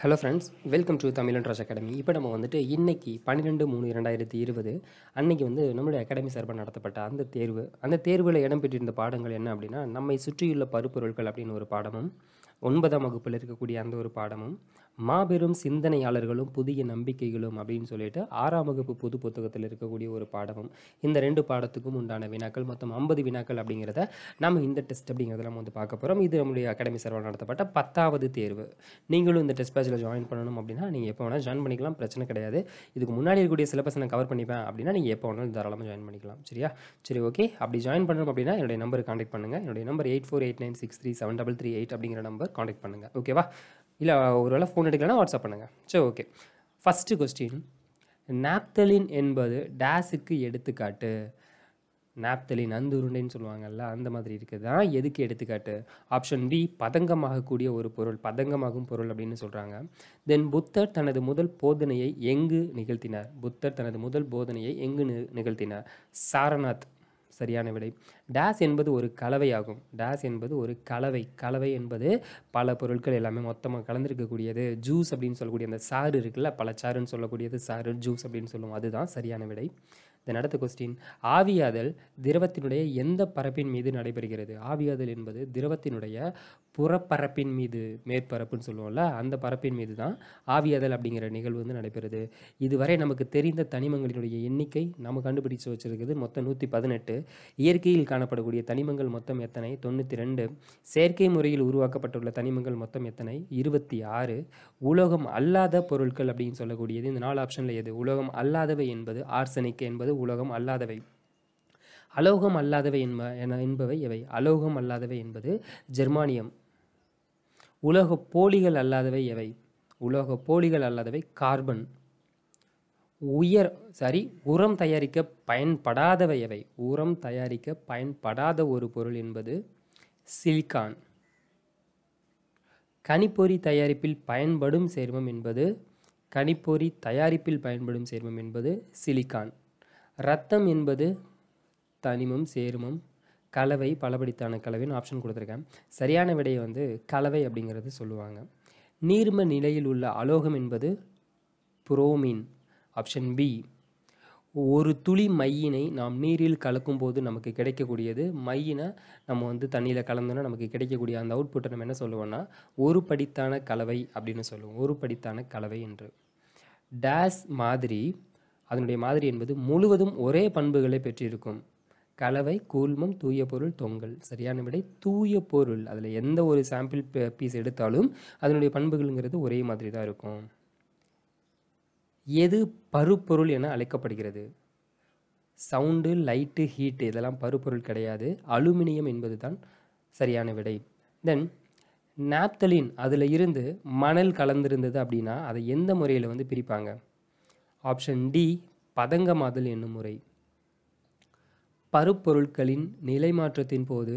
hello friends welcome to Tamil Andrews academy இப்போ நம்ம வந்துட்டு இன்னைக்கு பன்னிரெண்டு மூணு இரண்டாயிரத்தி இருபது அன்னைக்கு வந்து நம்மளுடைய அகாடமி சார்பாக நடத்தப்பட்ட அந்த தேர்வு அந்த தேர்வில் இடம்பெற்றிருந்த பாடங்கள் என்ன அப்படின்னா நம்மை சுற்றியுள்ள பருப்பொருட்கள் அப்படின்னு ஒரு பாடமும் ஒன்பதாம் வகுப்பில் இருக்கக்கூடிய அந்த ஒரு பாடமும் மாபெரும் சிந்தனையாளர்களும் புதிய நம்பிக்கைகளும் அப்படின்னு சொல்லிட்டு ஆறாம் வகுப்பு பொது புத்தகத்தில் இருக்கக்கூடிய ஒரு பாடமும் இந்த ரெண்டு பாடத்துக்கும் உண்டான வினாக்கள் மொத்தம் ஐம்பது வினாக்கள் அப்படிங்கிறத நம்ம இந்த டெஸ்ட் அப்படிங்கிறத நம்ம வந்து பார்க்க போகிறோம் இது நம்மளுடைய அகாடமி சர்வால் நடத்தப்பட்ட பத்தாவது தேர்வு நீங்களும் இந்த டெஸ்ட் பேஜில் ஜாயின் பண்ணணும் அப்படின்னா நீங்கள் எப்போ வேணால் ஜாயின் பண்ணிக்கலாம் பிரச்சனை கிடையாது இதுக்கு முன்னாடி இருக்கக்கூடிய சிலபஸ் நான் கவர் பண்ணிப்பேன் அப்படின்னா நீங்கள் எப்போ வேணாலும் தாராளமாக ஜாயின் பண்ணிக்கலாம் சரியா சரி ஓகே அப்படி ஜாயின் பண்ணணும் அப்படின்னா என்னுடைய நம்பர் காண்டாக்ட் பண்ணுங்கள் என்னுடைய number eight four eight nine six three seven double three eight அப்படிங்கிற நம்பர் காண்டாக்ட் பண்ணுங்கள் ஓகேவா இல்லை ஒரு வேளை ஃபோன் எடுக்கலன்னா வாட்ஸ்அப் பண்ணுங்கள் சரி ஓகே ஃபஸ்ட்டு கொஸ்டின் நாப்தலின் என்பது டேஸுக்கு எடுத்துக்காட்டு நாப்தலின் அந்த உருண்டைன்னு சொல்லுவாங்கல்ல அந்த மாதிரி இருக்குது தான் எதுக்கு எடுத்துக்காட்டு ஆப்ஷன் பி பதங்கமாகக்கூடிய ஒரு பொருள் பதங்கமாகும் பொருள் அப்படின்னு சொல்கிறாங்க தென் புத்தர் தனது முதல் போதனையை எங்கு நிகழ்த்தினார் புத்தர் தனது முதல் போதனையை எங்கு நிகழ்த்தினார் சாரநாத் சரியான விடை டேஸ் என்பது ஒரு கலவையாகும் டேஸ் என்பது ஒரு கலவை கலவை என்பது பல பொருட்கள் எல்லாமே மொத்தமாக கலந்துருக்கக்கூடியது ஜூஸ் அப்படின்னு சொல்லக்கூடிய அந்த சாறு இருக்குல்ல பழச்சாறுன்னு சொல்லக்கூடியது சாறு ஜூஸ் அப்படின்னு சொல்லுவோம் அதுதான் சரியான விடை தென் அடுத்த கொஸ்டின் ஆவியாதல் திரவத்தினுடைய எந்த பரப்பின் மீது நடைபெறுகிறது ஆவியாதல் என்பது திரவத்தினுடைய புறப்பரப்பின் மீது மேற்பரப்புன்னு சொல்லுவோம்ல அந்த பரப்பின் மீது தான் ஆவியாதல் அப்படிங்கிற நிகழ்வு வந்து நடைபெறுது இதுவரை நமக்கு தெரிந்த தனிமங்களினுடைய எண்ணிக்கை நம்ம கண்டுபிடிச்சு வச்சுருக்குது மொத்தம் நூற்றி பதினெட்டு இயற்கையில் காணப்படக்கூடிய தனிமங்கள் மொத்தம் எத்தனை தொண்ணூற்றி ரெண்டு செயற்கை முறையில் உருவாக்கப்பட்டுள்ள தனிமங்கள் மொத்தம் எத்தனை இருபத்தி ஆறு உலோகம் அல்லாத பொருட்கள் அப்படின்னு சொல்லக்கூடியது இந்த நாலு ஆப்ஷனில் எது உலோகம் அல்லாதவை என்பது ஆர்சனிக் என்பது உலகம் அல்லாதவை அலோகம் அல்லாதவை என்ப என என்பவை எவை அலோகம் அல்லாதவை என்பது ஜெர்மானியம் உலக போலிகள் அல்லாதவை எவை உலக போலிகள் அல்லாதவை கார்பன் உயர் சாரி உரம் தயாரிக்க பயன்படாதவை எவை உரம் தயாரிக்க பயன்படாத ஒரு பொருள் என்பது சில்கான் கனிப்பொறி தயாரிப்பில் பயன்படும் சேர்மம் என்பது கனிப்பொறி தயாரிப்பில் பயன்படும் சேர்மம் என்பது சிலிகான் ரத்தம் என்பது தனிமம் சேர்மம் கலவை பலபடித்தான கலவைன்னு ஆப்ஷன் கொடுத்துருக்கேன் சரியான விடையை வந்து கலவை அப்படிங்கிறது சொல்லுவாங்க நீர்ம நிலையில் உள்ள அலோகம் என்பது புரோமின் ஆப்ஷன் பி ஒரு துளி மையினை நாம் நீரில் கலக்கும் போது நமக்கு கிடைக்கக்கூடியது மையினை நம்ம வந்து தண்ணியில் கலந்தோன்னா நமக்கு கிடைக்கக்கூடிய அந்த அவுட்புட்டை நம்ம என்ன சொல்லுவோம்னா ஒரு படித்தான கலவை அப்படின்னு சொல்லுவோம் ஒரு படித்தான கலவை என்று டேஸ் மாதிரி அதனுடைய மாதிரி என்பது முழுவதும் ஒரே பண்புகளை பெற்றிருக்கும் கலவை கூழ்மம் தூய பொருள் தொங்கல் சரியான விடை தூய பொருள் அதில் எந்த ஒரு சாம்பிள் பீஸ் எடுத்தாலும் அதனுடைய பண்புகள்ங்கிறது ஒரே மாதிரி தான் இருக்கும் எது பருப்பொருள் என அழைக்கப்படுகிறது சவுண்டு லைட்டு ஹீட்டு இதெல்லாம் பருப்பொருள் கிடையாது அலுமினியம் என்பது தான் சரியான விடை தென் நாப்தலின் அதில் இருந்து மணல் கலந்திருந்தது அப்படின்னா அதை எந்த முறையில் வந்து பிரிப்பாங்க ஆப்ஷன் டி பதங்கமாதல் என்னும் முறை பருப்பொருட்களின் நிலை மாற்றத்தின் போது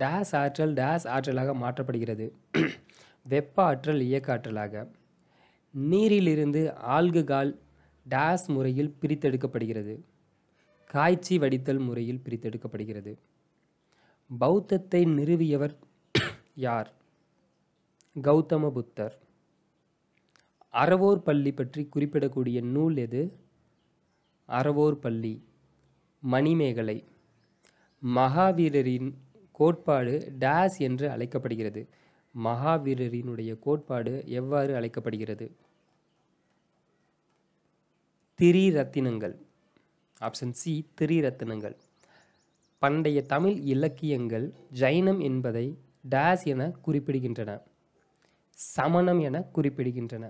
டேஸ் ஆற்றல் டேஸ் ஆற்றலாக மாற்றப்படுகிறது வெப்ப ஆற்றல் இயக்க ஆற்றலாக நீரிலிருந்து ஆல்குகால் டேஸ் முறையில் பிரித்தெடுக்கப்படுகிறது காய்ச்சி வடித்தல் முறையில் பிரித்தெடுக்கப்படுகிறது பௌத்தத்தை நிறுவியவர் யார் கௌதம புத்தர் அறவோர் பள்ளி பற்றி குறிப்பிடக்கூடிய நூல் எது அறவோர் பள்ளி மணிமேகலை மகாவீரரின் கோட்பாடு டேஸ் என்று அழைக்கப்படுகிறது மகாவீரரினுடைய கோட்பாடு எவ்வாறு அழைக்கப்படுகிறது திரி ரத்தினங்கள் ஆப்ஷன் சி திரி ரத்தினங்கள் பண்டைய தமிழ் இலக்கியங்கள் ஜைனம் என்பதை டேஸ் என குறிப்பிடுகின்றன சமணம் என குறிப்பிடுகின்றன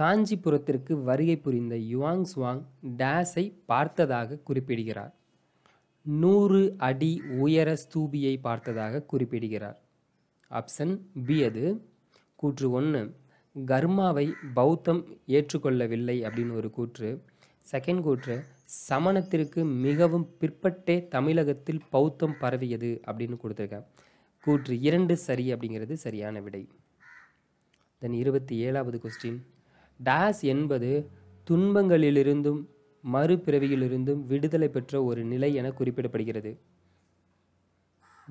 காஞ்சிபுரத்திற்கு வருகை புரிந்த யுவாங் சுவாங் டேஸை பார்த்ததாக குறிப்பிடுகிறார் நூறு அடி உயர ஸ்தூபியை பார்த்ததாக குறிப்பிடுகிறார் ஆப்ஷன் பி அது கூற்று ஒன்று கர்மாவை பௌத்தம் ஏற்றுக்கொள்ளவில்லை அப்படின்னு ஒரு கூற்று செகண்ட் கூற்று சமணத்திற்கு மிகவும் பிற்பட்டே தமிழகத்தில் பௌத்தம் பரவியது அப்படின்னு கொடுத்துருக்கேன் கூற்று இரண்டு சரி அப்படிங்கிறது சரியான விடை தென் இருபத்தி ஏழாவது கொஸ்டின் டாஸ் என்பது துன்பங்களிலிருந்தும் மறுபிறவியிலிருந்தும் விடுதலை பெற்ற ஒரு நிலை என குறிப்பிடப்படுகிறது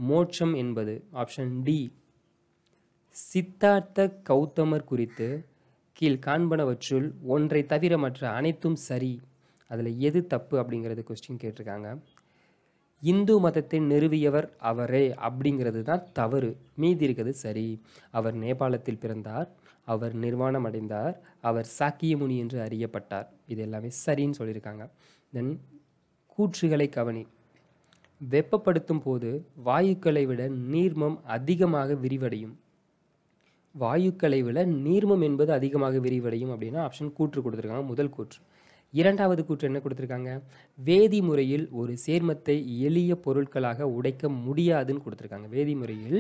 மோட்சம் என்பது ஆப்ஷன் டி சித்தார்த்த கௌதமர் குறித்து கீழ் காண்பனவற்றுள் ஒன்றை தவிர மற்ற அனைத்தும் சரி அதில் எது தப்பு அப்படிங்கிறது கொஸ்டின் கேட்டிருக்காங்க இந்து மதத்தை நிறுவியவர் அவரே அப்படிங்கிறது தான் தவறு மீதி இருக்கிறது சரி அவர் நேபாளத்தில் பிறந்தார் அவர் நிர்வாணம் அடைந்தார் அவர் சாக்கியமுனி என்று அறியப்பட்டார் இது எல்லாமே சரின்னு சொல்லியிருக்காங்க தென் கூற்றுகளை கவனி வெப்பப்படுத்தும் போது வாயுக்களை விட நீர்மம் அதிகமாக விரிவடையும் வாயுக்களை விட நீர்மம் என்பது அதிகமாக விரிவடையும் அப்படின்னா ஆப்ஷன் கூற்று கொடுத்துருக்காங்க முதல் கூற்று இரண்டாவது கூற்று என்ன கொடுத்துருக்காங்க வேதி முறையில் ஒரு சேர்மத்தை எளிய பொருட்களாக உடைக்க முடியாதுன்னு கொடுத்துருக்காங்க வேதி முறையில்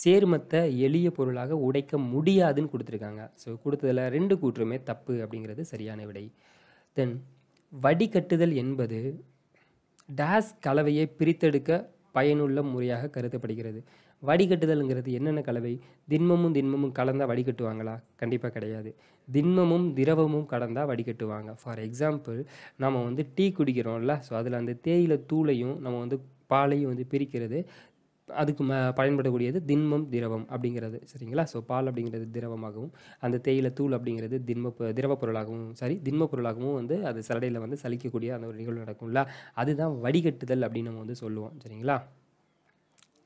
சேர்மத்தை எளிய பொருளாக உடைக்க முடியாதுன்னு கொடுத்துருக்காங்க ஸோ கொடுத்ததில் ரெண்டு கூற்றுமே தப்பு அப்படிங்கிறது சரியான விடை தென் வடிகட்டுதல் என்பது டேஸ் கலவையை பிரித்தெடுக்க பயனுள்ள முறையாக கருதப்படுகிறது வடிகட்டுதல்ங்கிறது என்னென்ன கலவை திண்மமும் திண்மமும் கலந்தால் வடிகட்டுவாங்களா கண்டிப்பாக கிடையாது திண்மமும் திரவமும் கலந்தால் வடிகட்டுவாங்க ஃபார் எக்ஸாம்பிள் நம்ம வந்து டீ குடிக்கிறோம்ல ஸோ அதில் அந்த தேயில தூளையும் நம்ம வந்து பாலையும் வந்து பிரிக்கிறது அதுக்கு ம பயன்படக்கூடியது திண்மம் திரவம் அப்படிங்கிறது சரிங்களா ஸோ பால் அப்படிங்கிறது திரவமாகவும் அந்த தேயிலை தூள் அப்படிங்கிறது திண்ம திரவ பொருளாகவும் சரி திண்ம பொருளாகவும் வந்து அது சலடையில் வந்து சலிக்கக்கூடிய அந்த ஒரு நிகழ்வு நடக்கும்ல அதுதான் வடிகட்டுதல் அப்படின்னு நம்ம வந்து சொல்லுவோம் சரிங்களா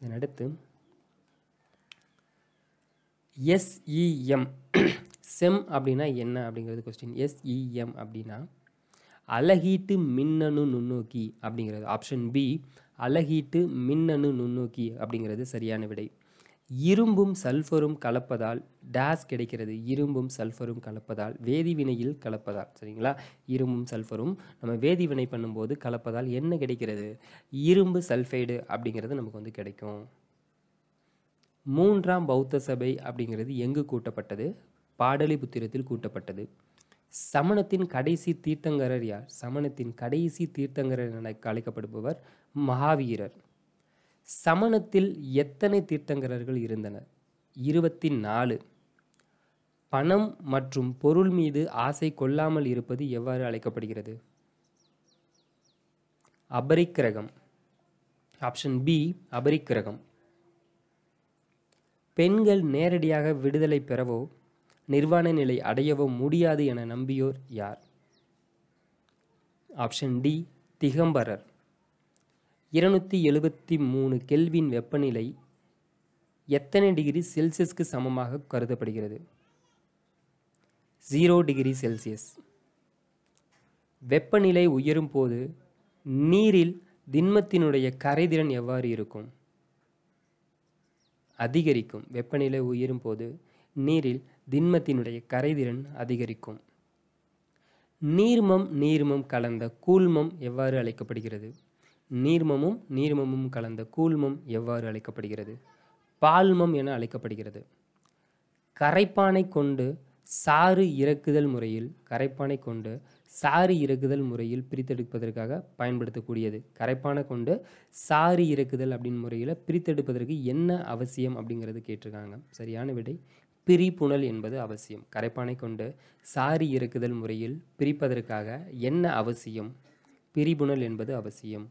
இதனடுத்து அடுத்து எஸ்இஎம் செம் e அப்படின்னா என்ன அப்படிங்கிறது கொஸ்டின் எஸ்இஎம் e அப்படின்னா அழகீட்டு மின்னணு நுண்ணோக்கி அப்படிங்கிறது ஆப்ஷன் பி அழகீட்டு மின்னணு நுண்ணோக்கி அப்படிங்கிறது சரியான விடை இரும்பும் சல்ஃபரும் கலப்பதால் டேஸ் கிடைக்கிறது இரும்பும் சல்ஃபரும் கலப்பதால் வேதிவினையில் கலப்பதால் சரிங்களா இரும்பும் சல்ஃபரும் நம்ம வேதிவினை பண்ணும்போது கலப்பதால் என்ன கிடைக்கிறது இரும்பு சல்ஃபைடு அப்படிங்கிறது நமக்கு வந்து கிடைக்கும் மூன்றாம் பௌத்த சபை அப்படிங்கிறது எங்கு கூட்டப்பட்டது பாடலிபுத்திரத்தில் கூட்டப்பட்டது சமணத்தின் கடைசி தீர்த்தங்கரர் யார் சமணத்தின் கடைசி தீர்த்தங்கரர் என அழைக்கப்படுபவர் மகாவீரர் சமணத்தில் எத்தனை தீர்த்தங்கரர்கள் இருந்தனர் இருபத்தி நாலு பணம் மற்றும் பொருள் மீது ஆசை கொள்ளாமல் இருப்பது எவ்வாறு அழைக்கப்படுகிறது அபரிக்கிரகம் ஆப்ஷன் பி அபரிக்கிரகம் பெண்கள் நேரடியாக விடுதலை பெறவோ நிர்வாண நிலை அடையவோ முடியாது என நம்பியோர் யார் ஆப்ஷன் டி திகம்பரர் இருநூற்றி எழுபத்தி மூணு கெல்வின் வெப்பநிலை எத்தனை டிகிரி செல்சியஸ்க்கு சமமாக கருதப்படுகிறது ஜீரோ டிகிரி செல்சியஸ் வெப்பநிலை உயரும் போது நீரில் திண்மத்தினுடைய கரைதிறன் எவ்வாறு இருக்கும் அதிகரிக்கும் வெப்பநிலை உயரும் போது நீரில் திண்மத்தினுடைய கரைதிறன் அதிகரிக்கும் நீர்மம் நீர்மம் கலந்த கூழ்மம் எவ்வாறு அழைக்கப்படுகிறது நீர்மமும் நீர்மமும் கலந்த கூழ்மம் எவ்வாறு அழைக்கப்படுகிறது பால்மம் என அழைக்கப்படுகிறது கரைப்பானை கொண்டு சாறு இறக்குதல் முறையில் கரைப்பானை கொண்டு சாரி இறக்குதல் முறையில் பிரித்தெடுப்பதற்காக பயன்படுத்தக்கூடியது கரைப்பான கொண்டு சாரி இறக்குதல் அப்படின்னு முறையில் பிரித்தெடுப்பதற்கு என்ன அவசியம் அப்படிங்கிறது கேட்டிருக்காங்க சரியான விடை பிரிப்புணல் என்பது அவசியம் கரைப்பானை கொண்டு சாரி இறக்குதல் முறையில் பிரிப்பதற்காக என்ன அவசியம் பிரிபுணல் என்பது அவசியம்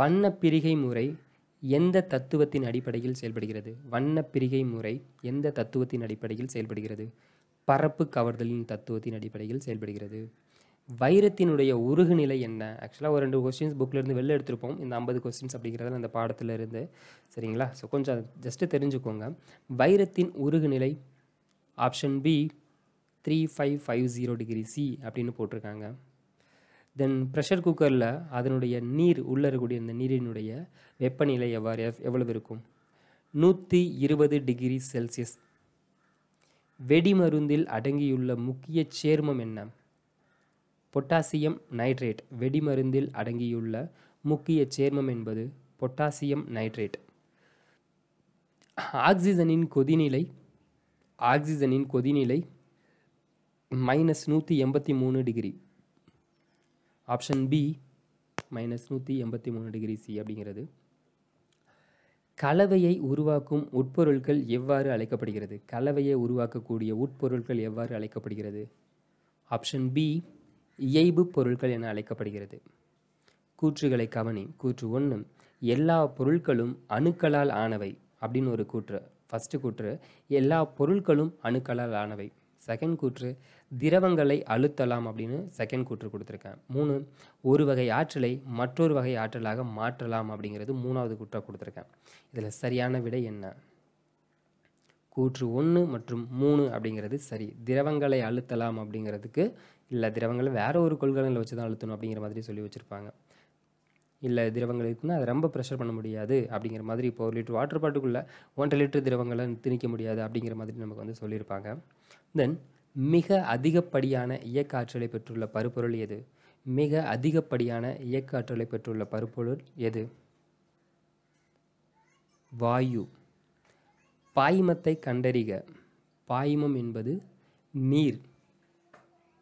வண்ண பிரிகை முறை எந்த தத்துவத்தின் அடிப்படையில் செயல்படுகிறது வண்ண பிரிகை முறை எந்த தத்துவத்தின் அடிப்படையில் செயல்படுகிறது பரப்பு கவர்தலின் தத்துவத்தின் அடிப்படையில் செயல்படுகிறது வைரத்தினுடைய உருகு நிலை என்ன ஆக்சுவலாக ஒரு ரெண்டு கொஸ்டின்ஸ் புக்கிலேருந்து வெளில எடுத்திருப்போம் இந்த ஐம்பது கொஸ்டின்ஸ் அப்படிங்கிறதுல அந்த பாடத்தில் இருந்து சரிங்களா ஸோ கொஞ்சம் ஜஸ்ட்டு தெரிஞ்சுக்கோங்க வைரத்தின் உருகு நிலை option B three five five zero degree C அப்படின்னு போட்டிருக்காங்க தென் ப்ரெஷர் குக்கரில் அதனுடைய நீர் உள்ள இருக்கக்கூடிய இந்த நீரினுடைய வெப்பநிலை எவ்வாறு எவ்வளவு இருக்கும் நூற்றி இருபது டிகிரி செல்சியஸ் வெடிமருந்தில் அடங்கியுள்ள முக்கிய சேர்மம் என்ன பொட்டாசியம் நைட்ரேட் வெடிமருந்தில் அடங்கியுள்ள முக்கிய சேர்மம் என்பது பொட்டாசியம் நைட்ரேட் ஆக்சிஜனின் கொதிநிலை ஆக்சிஜனின் கொதிநிலை மைனஸ் நூற்றி எண்பத்தி மூணு டிகிரி ஆப்ஷன் பி மைனஸ் நூற்றி எண்பத்தி மூணு டிகிரி சி அப்படிங்கிறது கலவையை உருவாக்கும் உட்பொருட்கள் எவ்வாறு அழைக்கப்படுகிறது கலவையை உருவாக்கக்கூடிய உட்பொருட்கள் எவ்வாறு அழைக்கப்படுகிறது ஆப்ஷன் பி இயைபு பொருட்கள் என அழைக்கப்படுகிறது கூற்றுகளை கவனி கூற்று ஒன்று எல்லா பொருட்களும் அணுக்களால் ஆனவை அப்படின்னு ஒரு கூற்று ஃபஸ்ட்டு கூற்று எல்லா பொருட்களும் அணுக்களால் ஆனவை செகண்ட் கூற்று திரவங்களை அழுத்தலாம் அப்படின்னு செகண்ட் கூற்று கொடுத்துருக்கேன் மூணு ஒரு வகை ஆற்றலை மற்றொரு வகை ஆற்றலாக மாற்றலாம் அப்படிங்கிறது மூணாவது கூற்றாக கொடுத்துருக்கேன் இதில் சரியான விடை என்ன கூற்று ஒன்று மற்றும் மூணு அப்படிங்கிறது சரி திரவங்களை அழுத்தலாம் அப்படிங்கிறதுக்கு இல்லை திரவங்களை வேறு ஒரு கொள்கலனில் வச்சு தான் அழுத்தணும் அப்படிங்கிற மாதிரி சொல்லி வச்சுருப்பாங்க இல்லை திரவங்கள் இருக்குன்னா அதை ரொம்ப ப்ரெஷர் பண்ண முடியாது அப்படிங்கிற மாதிரி இப்போ ஒரு லிட்டர் வாட்டர் பாட்டுக்குள்ளே ஒன்றரை லிட்டர் திரவங்களை திணிக்க முடியாது அப்படிங்கிற மாதிரி நமக்கு வந்து சொல்லியிருப்பாங்க தென் மிக அதிகப்படியான இயக்க ஆற்றலை பெற்றுள்ள பருப்பொருள் எது மிக அதிகப்படியான இயக்க ஆற்றலை பெற்றுள்ள பருப்பொருள் எது வாயு பாய்மத்தை கண்டறிக பாய்மம் என்பது நீர்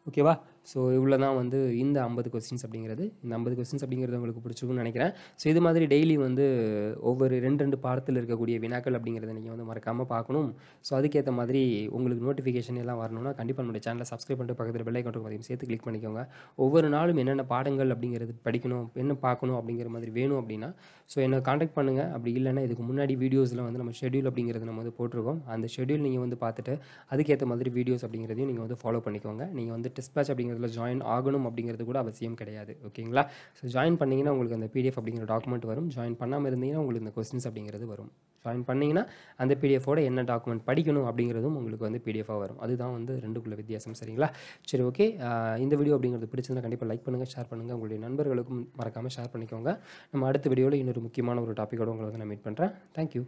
ஓகேவா ஸோ இவ்வளோ தான் வந்து இந்த ஐம்பது கொஸ்டின்ஸ் அப்படிங்கிறது இந்த ஐம்பது கொஸ்டின்ஸ் அப்படிங்கிறது உங்களுக்கு பிடிச்சிருக்கும்னு நினைக்கிறேன் ஸோ இது மாதிரி டெய்லி வந்து ஒவ்வொரு ரெண்டு ரெண்டு பாடத்தில் இருக்கக்கூடிய வினாக்கள் அப்படிங்கிறத நீங்கள் வந்து மறக்காமல் பார்க்கணும் ஸோ அதுக்கேற்ற மாதிரி உங்களுக்கு நோட்டிஃபிகேஷன் எல்லாம் வரணும்னா கண்டிப்பாக நம்ம சேனலை சப்ஸ்கிரைப் பண்ணிட்டு பக்கத்தில் பெல்லை கட்டுற மாதிரி சேர்த்து கிளிக் பண்ணிக்கோங்க ஒவ்வொரு நாளும் என்னென்ன பாடங்கள் அப்படிங்கிறது படிக்கணும் என்ன பார்க்கணும் அப்படிங்கிற மாதிரி வேணும் அப்படின்னா ஸோ என்னை காண்டாக்ட் பண்ணுங்கள் அப்படி இல்லைன்னா இதுக்கு முன்னாடி வீடியோஸில் வந்து நம்ம ஷெடியூல் அப்படிங்கிறது நம்ம வந்து போட்டிருக்கோம் அந்த ஷெடியூல் நீங்கள் வந்து பார்த்துட்டு அதுக்கேற்ற மாதிரி வீடியோஸ் அப்படிங்கிறதையும் நீங்கள் வந்து ஃபாலோ பண்ணிக்கோங்க நீங்கள் வந்து டிஸ்பேச் அப்படிங்கிற அப்படிங்கிறதுல ஜாயின் ஆகணும் அப்படிங்கிறது கூட அவசியம் கிடையாது ஓகேங்களா ஸோ ஜாயின் பண்ணிங்கன்னா உங்களுக்கு அந்த பிடிஎஃப் அப்படிங்கிற டாக்குமெண்ட் வரும் ஜாயின் பண்ணாமல் இருந்தீங்கன்னா உங்களுக்கு இந்த கொஸ்டின்ஸ் அப்படிங்கிறது வரும் ஜாயின் பண்ணிங்கன்னா அந்த பிடிஎஃபோட என்ன டாக்குமெண்ட் படிக்கணும் அப்படிங்கிறதும் உங்களுக்கு வந்து பிடிஎஃபாக வரும் அதுதான் வந்து ரெண்டுக்குள்ள வித்தியாசம் சரிங்களா சரி ஓகே இந்த வீடியோ அப்படிங்கிறது பிடிச்சதுன்னா கண்டிப்பாக லைக் பண்ணுங்கள் ஷேர் பண்ணுங்கள் உங்களுடைய நண்பர்களுக்கும் மறக்காமல் ஷேர் பண்ணிக்கோங்க நம்ம அடுத்த வீடியோவில் இன்னொரு முக்கியமான ஒரு டாப்பிக்கோடு உங்களை வந்து நான் மீட் பண்ணுறேன் தேங்க்யூ